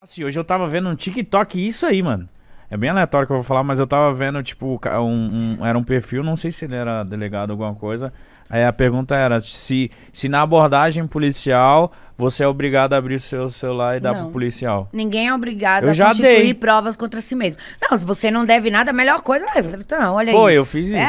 Assim, hoje eu tava vendo um TikTok isso aí, mano. É bem aleatório que eu vou falar, mas eu tava vendo, tipo, um, um, era um perfil, não sei se ele era delegado ou alguma coisa. Aí a pergunta era: se, se na abordagem policial você é obrigado a abrir o seu celular e dar não. pro policial. Ninguém é obrigado eu a já constituir dei. provas contra si mesmo. Não, se você não deve nada, a melhor coisa é. Então, olha Foi, aí. eu fiz é, isso.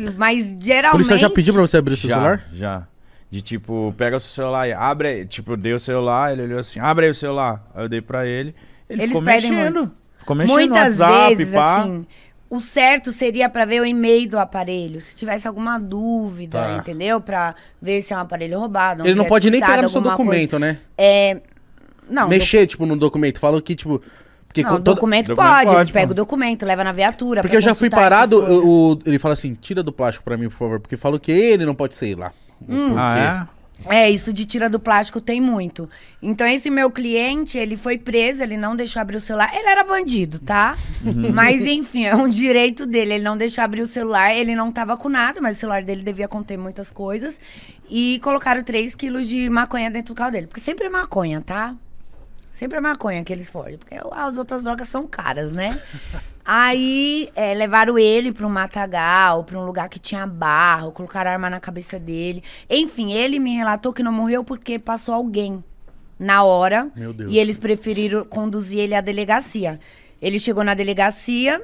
É, mas geralmente. O policial já pediu pra você abrir o seu já, celular? Já. De tipo, pega o seu celular e abre. Tipo, dei o celular, ele olhou assim, abre aí o celular. Aí eu dei pra ele. Ele Eles ficou mexendo. Muito. Ficou mexendo Muitas WhatsApp, vezes, pá. assim, o certo seria para ver o e-mail do aparelho, se tivesse alguma dúvida, tá. entendeu? Para ver se é um aparelho roubado. Ele não pode nem pegar no seu documento, coisa. né? É. Não. Mexer, do... tipo, no documento. Falou que, tipo. Porque não, documento, pode, documento pode, o documento, leva na viatura. Porque eu já fui parado, o, ele fala assim: tira do plástico para mim, por favor, porque falou que ele não pode sair lá. Hum. Ah, é? É, isso de tira do plástico tem muito. Então, esse meu cliente, ele foi preso, ele não deixou abrir o celular. Ele era bandido, tá? Uhum. Mas, enfim, é um direito dele. Ele não deixou abrir o celular, ele não tava com nada, mas o celular dele devia conter muitas coisas. E colocaram 3 quilos de maconha dentro do carro dele. Porque sempre é maconha, tá? Sempre é maconha que eles forjam. Porque as outras drogas são caras, né? Aí é, levaram ele para um matagal, para um lugar que tinha barro, colocaram arma na cabeça dele. Enfim, ele me relatou que não morreu porque passou alguém na hora. Meu Deus. E eles preferiram conduzir ele à delegacia. Ele chegou na delegacia,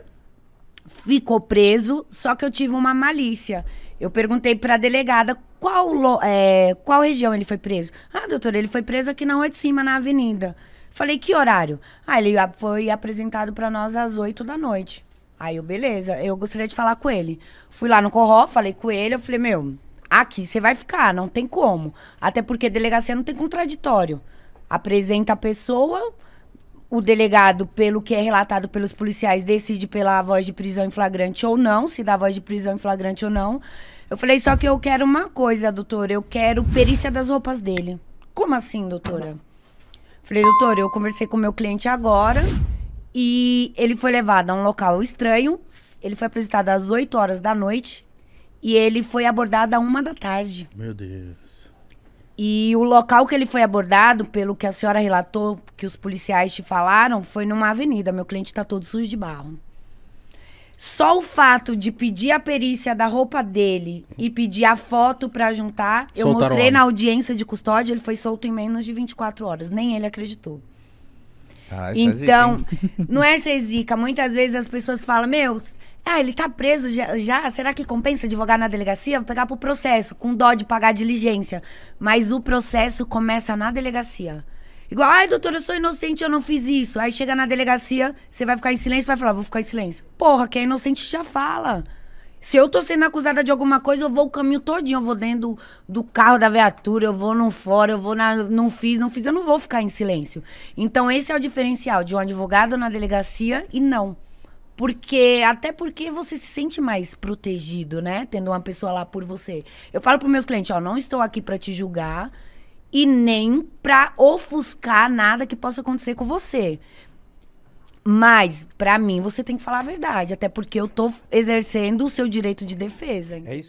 ficou preso, só que eu tive uma malícia. Eu perguntei para a delegada qual, é, qual região ele foi preso. Ah, doutor, ele foi preso aqui na rua de cima, na avenida. Falei, que horário? Ah, ele foi apresentado para nós às 8 da noite. Aí eu, beleza, eu gostaria de falar com ele. Fui lá no Corró, falei com ele, eu falei, meu, aqui você vai ficar, não tem como. Até porque delegacia não tem contraditório. Apresenta a pessoa, o delegado, pelo que é relatado pelos policiais, decide pela voz de prisão em flagrante ou não, se dá voz de prisão em flagrante ou não. Eu falei, só que eu quero uma coisa, doutora, eu quero perícia das roupas dele. Como assim, doutora? Falei, doutor, eu conversei com meu cliente agora e ele foi levado a um local estranho. Ele foi apresentado às 8 horas da noite e ele foi abordado à uma da tarde. Meu Deus. E o local que ele foi abordado, pelo que a senhora relatou, que os policiais te falaram, foi numa avenida. Meu cliente está todo sujo de barro. Só o fato de pedir a perícia da roupa dele e pedir a foto para juntar, Soltaram eu mostrei na audiência de custódia, ele foi solto em menos de 24 horas. Nem ele acreditou. Ah, é então, é não é ser zica. Muitas vezes as pessoas falam, meu, ah, ele tá preso já, já, Será que compensa advogar na delegacia? Vou pegar pro processo, com dó de pagar diligência. Mas o processo começa na delegacia. Igual, ai, doutora, eu sou inocente, eu não fiz isso. Aí chega na delegacia, você vai ficar em silêncio, vai falar, vou ficar em silêncio. Porra, quem é inocente já fala. Se eu tô sendo acusada de alguma coisa, eu vou o caminho todinho. Eu vou dentro do, do carro da viatura, eu vou no fora, eu vou na. Não fiz, não fiz, eu não vou ficar em silêncio. Então, esse é o diferencial de um advogado na delegacia e não. Porque, até porque você se sente mais protegido, né? Tendo uma pessoa lá por você. Eu falo pros meus clientes, ó, não estou aqui para te julgar e nem pra ofuscar nada que possa acontecer com você. Mas, para mim, você tem que falar a verdade, até porque eu tô exercendo o seu direito de defesa. É isso.